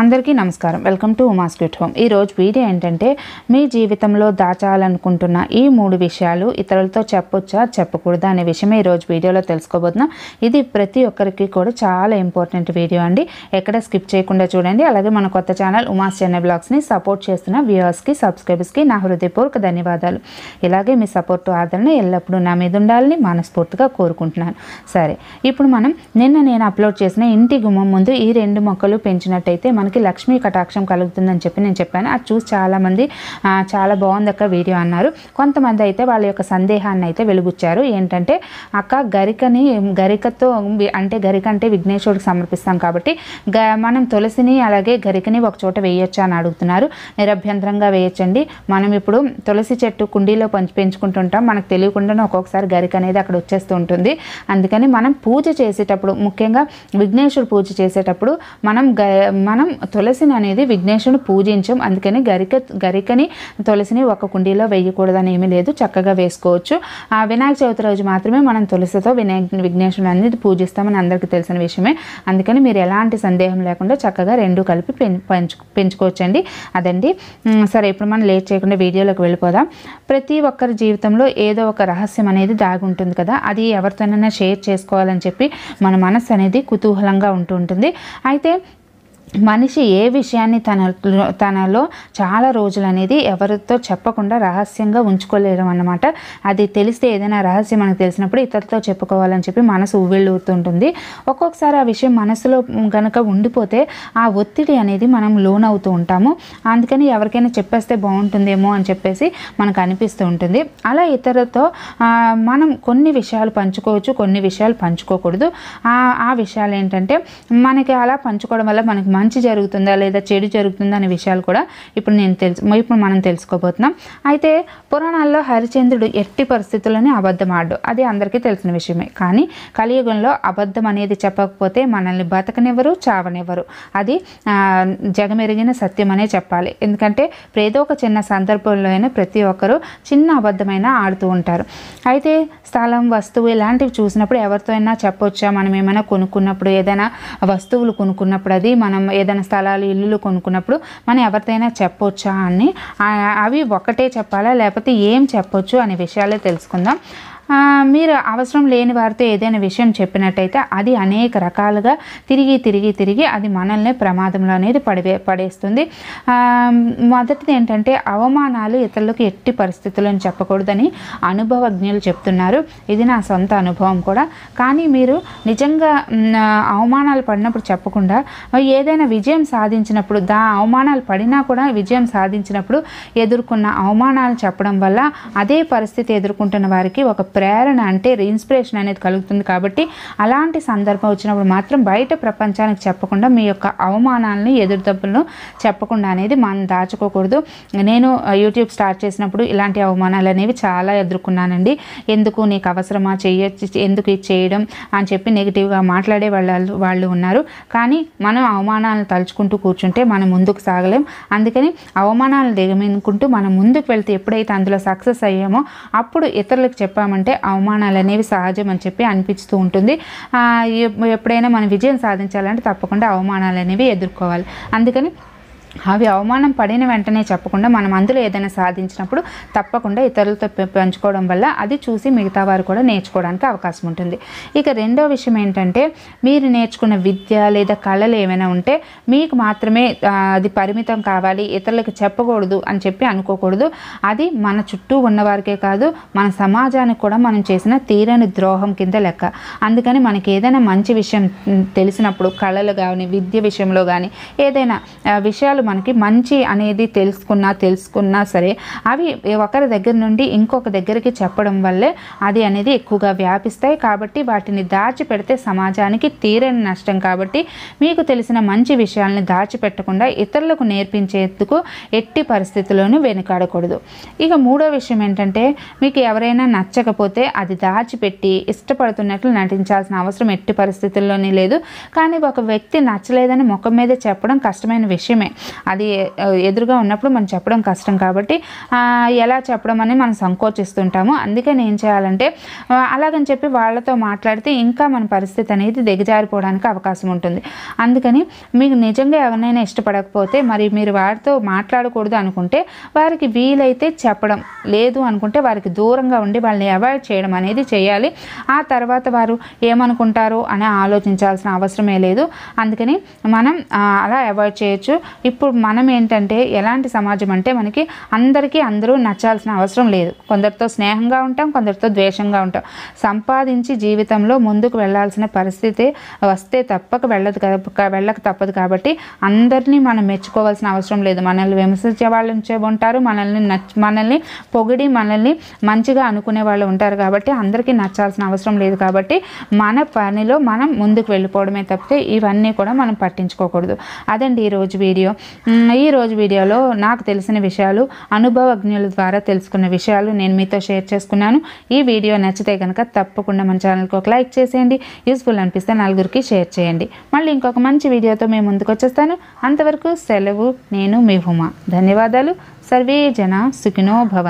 అందరికీ నమస్కారం welcome to Uma's cute home ఈరోజు వీడియో ఏంటంటే మీ జీవితంలో దాచాలనుకుంటున్న ఈ మూడు విషయాలు ఇతరులతో చెప్పొచ్చా చెప్పకూడదా అనే విషయమే ఈరోజు వీడియోలో తెలుసుకోబోతున్నాం ఇది ప్రతి ఒక్కరికి కూడా చాలా ఇంపార్టెంట్ వీడియో అండి ఎక్కడ స్కిప్ చేయకుండా చూడండి అలాగే మన కొత్త ఛానల్ ఉమాస్ చెన్నై బ్లాగ్స్ని సపోర్ట్ చేస్తున్న వ్యూవర్స్కి సబ్స్క్రైబర్స్కి నా హృదయపూర్వక ధన్యవాదాలు ఇలాగే మీ సపోర్ట్ ఆదరణ ఎల్లప్పుడూ నా మీద ఉండాలని మనస్ఫూర్తిగా కోరుకుంటున్నాను సరే ఇప్పుడు మనం నిన్న నేను అప్లోడ్ చేసిన ఇంటి గుమ్మం ముందు ఈ రెండు మొక్కలు పెంచినట్టయితే మనకి లక్ష్మీ కటాక్షం కలుగుతుందని చెప్పి నేను చెప్పాను అది చూసి చాలామంది చాలా బాగుంది అక్క వీడియో అన్నారు కొంతమంది అయితే వాళ్ళ యొక్క సందేహాన్ని అయితే వెలుగుచ్చారు ఏంటంటే అక్క గరికని గరికతో అంటే గరిక అంటే విఘ్నేశ్వరుడికి సమర్పిస్తాం కాబట్టి గ మనం తులసిని అలాగే గరికని ఒక చోట వేయొచ్చా అని అడుగుతున్నారు నిరభ్యంతరంగా వేయొచ్చండి మనం ఇప్పుడు తులసి చెట్టు కుండీలో పంచి పెంచుకుంటుంటాం మనకు తెలియకుండానే ఒక్కొక్కసారి గరిక అనేది అక్కడ వచ్చేస్తూ ఉంటుంది అందుకని మనం పూజ చేసేటప్పుడు ముఖ్యంగా విఘ్నేశ్వరుడు పూజ చేసేటప్పుడు మనం మనం తులసిని అనేది విఘ్నేశుని పూజించం అందుకని గరిక గరికని తులసిని ఒక కుండీలో వేయకూడదని ఏమీ లేదు చక్కగా వేసుకోవచ్చు ఆ వినాయక చవితి రోజు మాత్రమే మనం తులసితో వినాయక విఘ్నేశ్వరుని అనేది పూజిస్తామని అందరికీ తెలిసిన విషయమే అందుకని మీరు ఎలాంటి సందేహం లేకుండా చక్కగా రెండు కలిపి పెంచు పెంచుకోవచ్చండి అదండి సరే ఇప్పుడు మనం లేట్ చేయకుండా వీడియోలోకి వెళ్ళిపోదాం ప్రతి ఒక్కరి జీవితంలో ఏదో ఒక రహస్యం అనేది దాగి ఉంటుంది కదా అది ఎవరితోనైనా షేర్ చేసుకోవాలని చెప్పి మన మనసు అనేది కుతూహలంగా ఉంటుంది అయితే మనిషి ఏ విషయాన్ని తన తనలో చాలా రోజులు అనేది ఎవరితో చెప్పకుండా రహస్యంగా ఉంచుకోలేడం అన్నమాట అది తెలిస్తే ఏదైనా రహస్యం మనకు తెలిసినప్పుడు ఇతరులతో చెప్పుకోవాలని చెప్పి మనసు ఉవ్వెళ్ళూతుంటుంది ఒక్కొక్కసారి ఆ విషయం మనసులో కనుక ఉండిపోతే ఆ ఒత్తిడి అనేది మనం లోన్ అవుతూ ఉంటాము అందుకని ఎవరికైనా చెప్పేస్తే బాగుంటుందేమో అని చెప్పేసి మనకు అనిపిస్తూ ఉంటుంది అలా ఇతరులతో మనం కొన్ని విషయాలు పంచుకోవచ్చు కొన్ని విషయాలు పంచుకోకూడదు ఆ విషయాలు ఏంటంటే మనకి అలా పంచుకోవడం వల్ల మనకి మంచి జరుగుతుందా లేదా చెడు జరుగుతుందా అనే విషయాలు కూడా ఇప్పుడు నేను తెలుసు ఇప్పుడు మనం తెలుసుకోబోతున్నాం అయితే పురాణాల్లో హరిచంద్రుడు ఎట్టి పరిస్థితుల్లోనే అబద్ధం ఆడు అది అందరికీ తెలిసిన విషయమే కానీ కలియుగంలో అబద్ధం అనేది చెప్పకపోతే మనల్ని బతకనివ్వరు చావనివ్వరు అది జగమెరిగిన సత్యం అనే చెప్పాలి ఎందుకంటే ఏదో ఒక చిన్న సందర్భంలో అయినా ప్రతి ఒక్కరూ చిన్న అబద్ధమైన ఆడుతూ ఉంటారు అయితే స్థలం వస్తువు ఇలాంటివి చూసినప్పుడు ఎవరితో అయినా చెప్పొచ్చా మనం ఏమైనా కొనుక్కున్నప్పుడు ఏదైనా వస్తువులు కొనుక్కున్నప్పుడు అది మనం ఏదైనా స్థలాలు ఇల్లులు కొనుక్కున్నప్పుడు మనం ఎవరిదైనా చెప్పొచ్చా అని అవి ఒకటే చెప్పాలా లేకపోతే ఏం చెప్పొచ్చు అనే విషయాలే తెలుసుకుందాం మీరు అవసరం లేని వారితో ఏదైనా విషయం చెప్పినట్టయితే అది అనేక రకాలుగా తిరిగి తిరిగి తిరిగి అది మనల్ని ప్రమాదంలో అనేది పడివే పడేస్తుంది మొదటిది ఏంటంటే అవమానాలు ఇతరులకు ఎట్టి పరిస్థితులను చెప్పకూడదని అనుభవజ్ఞులు చెప్తున్నారు ఇది నా సొంత అనుభవం కూడా కానీ మీరు నిజంగా అవమానాలు పడినప్పుడు చెప్పకుండా ఏదైనా విజయం సాధించినప్పుడు దా అవమానాలు పడినా కూడా విజయం సాధించినప్పుడు ఎదుర్కొన్న అవమానాలు చెప్పడం వల్ల అదే పరిస్థితి ఎదుర్కొంటున్న వారికి ఒక ప్రేరణ అంటే ఇన్స్పిరేషన్ అనేది కలుగుతుంది కాబట్టి అలాంటి సందర్భం వచ్చినప్పుడు మాత్రం బయట ప్రపంచానికి చెప్పకుండా మీ యొక్క అవమానాలను ఎదురుదెబ్బలను చెప్పకుండా అనేది మనం దాచుకోకూడదు నేను యూట్యూబ్ స్టార్ట్ చేసినప్పుడు ఇలాంటి అవమానాలు అనేవి చాలా ఎదుర్కొన్నానండి ఎందుకు నీకు అవసరమా చేయొచ్చు ఎందుకు ఇది చేయడం అని చెప్పి నెగిటివ్గా మాట్లాడే వాళ్ళు వాళ్ళు ఉన్నారు కానీ మనం అవమానాలను తలుచుకుంటూ కూర్చుంటే మనం ముందుకు సాగలేం అందుకని అవమానాలు దిగమనుకుంటూ మనం ముందుకు వెళ్తే ఎప్పుడైతే అందులో సక్సెస్ అయ్యామో అప్పుడు ఇతరులకు చెప్పామంటే అంటే అవమానాలు అనేవి సహజం అని చెప్పి అనిపిస్తూ ఉంటుంది ఎప్పుడైనా మనం విజయం సాధించాలంటే తప్పకుండా అవమానాలు అనేవి ఎదుర్కోవాలి అందుకని అవి అవమానం పడిన వెంటనే చెప్పకుండా మనం అందులో ఏదైనా సాధించినప్పుడు తప్పకుండా ఇతరులతో పంచుకోవడం వల్ల అది చూసి మిగతా వారు కూడా నేర్చుకోవడానికి అవకాశం ఉంటుంది ఇక రెండో విషయం ఏంటంటే మీరు నేర్చుకున్న విద్య లేదా కళలు ఏమైనా ఉంటే మీకు మాత్రమే అది పరిమితం కావాలి ఇతరులకు చెప్పకూడదు అని చెప్పి అనుకోకూడదు అది మన చుట్టూ ఉన్నవారికే కాదు మన సమాజానికి కూడా మనం చేసిన తీరని ద్రోహం కింద లెక్క అందుకని మనకి ఏదైనా మంచి విషయం తెలిసినప్పుడు కళలు కానీ విద్య విషయంలో కానీ ఏదైనా విషయాలు వ్యక్తులు మనకి మంచి అనేది తెలుసుకున్నా తెలుసుకున్నా సరే అవి ఒకరి దగ్గర నుండి ఇంకొక దగ్గరికి చెప్పడం వల్లే అది అనేది ఎక్కువగా వ్యాపిస్తాయి కాబట్టి వాటిని దాచిపెడితే సమాజానికి తీరని నష్టం కాబట్టి మీకు తెలిసిన మంచి విషయాలను దాచిపెట్టకుండా ఇతరులకు నేర్పించేందుకు ఎట్టి పరిస్థితుల్లోనూ వెనుకాడకూడదు ఇక మూడో విషయం ఏంటంటే మీకు ఎవరైనా నచ్చకపోతే అది దాచిపెట్టి ఇష్టపడుతున్నట్లు నటించాల్సిన అవసరం ఎట్టి పరిస్థితుల్లోనే లేదు కానీ ఒక వ్యక్తి నచ్చలేదని ముఖం మీద చెప్పడం కష్టమైన విషయమే అది ఎదురుగా ఉన్నప్పుడు మనం చెప్పడం కష్టం కాబట్టి ఎలా చెప్పడం అని మనం సంకోచిస్తుంటాము అందుకని ఏం చేయాలంటే అలాగని చెప్పి వాళ్ళతో మాట్లాడితే ఇంకా మన పరిస్థితి అనేది దిగజారిపోవడానికి అవకాశం ఉంటుంది అందుకని మీకు నిజంగా ఎవరినైనా ఇష్టపడకపోతే మరి మీరు వారితో మాట్లాడకూడదు అనుకుంటే వారికి వీలైతే చెప్పడం లేదు అనుకుంటే వారికి దూరంగా ఉండి వాళ్ళని అవాయిడ్ చేయడం అనేది చేయాలి ఆ తర్వాత వారు ఏమనుకుంటారు అని ఆలోచించాల్సిన అవసరమే లేదు అందుకని మనం అలా అవాయిడ్ చేయొచ్చు ఇప్పుడు ఇప్పుడు మనం ఏంటంటే ఎలాంటి సమాజం అంటే మనకి అందరికీ అందరూ నచ్చాల్సిన అవసరం లేదు కొందరితో స్నేహంగా ఉంటాం కొందరితో ద్వేషంగా ఉంటాం సంపాదించి జీవితంలో ముందుకు వెళ్ళాల్సిన పరిస్థితి వస్తే తప్పక వెళ్ళదు వెళ్ళక తప్పదు కాబట్టి అందరినీ మనం మెచ్చుకోవాల్సిన అవసరం లేదు మనల్ని విమర్శించే వాళ్ళు ఉంటారు మనల్ని నచ్ మనల్ని పొగిడి మనల్ని మంచిగా అనుకునే వాళ్ళు ఉంటారు కాబట్టి అందరికీ నచ్చాల్సిన అవసరం లేదు కాబట్టి మన పనిలో మనం ముందుకు వెళ్ళిపోవడమే తప్పితే ఇవన్నీ కూడా మనం పట్టించుకోకూడదు అదండి ఈరోజు వీడియో ఈరోజు వీడియోలో నాకు తెలిసిన విషయాలు అనుభవజ్ఞుల ద్వారా తెలుసుకున్న విషయాలు నేను మీతో షేర్ చేసుకున్నాను ఈ వీడియో నచ్చితే కనుక తప్పకుండా మన ఛానల్కి ఒక లైక్ చేసేయండి యూస్ఫుల్ అనిపిస్తే నలుగురికి షేర్ చేయండి మళ్ళీ ఇంకొక మంచి వీడియోతో మేము ముందుకు వచ్చేస్తాను అంతవరకు సెలవు నేను మీ హుమా ధన్యవాదాలు సర్వే జన సుఖినో భవంతు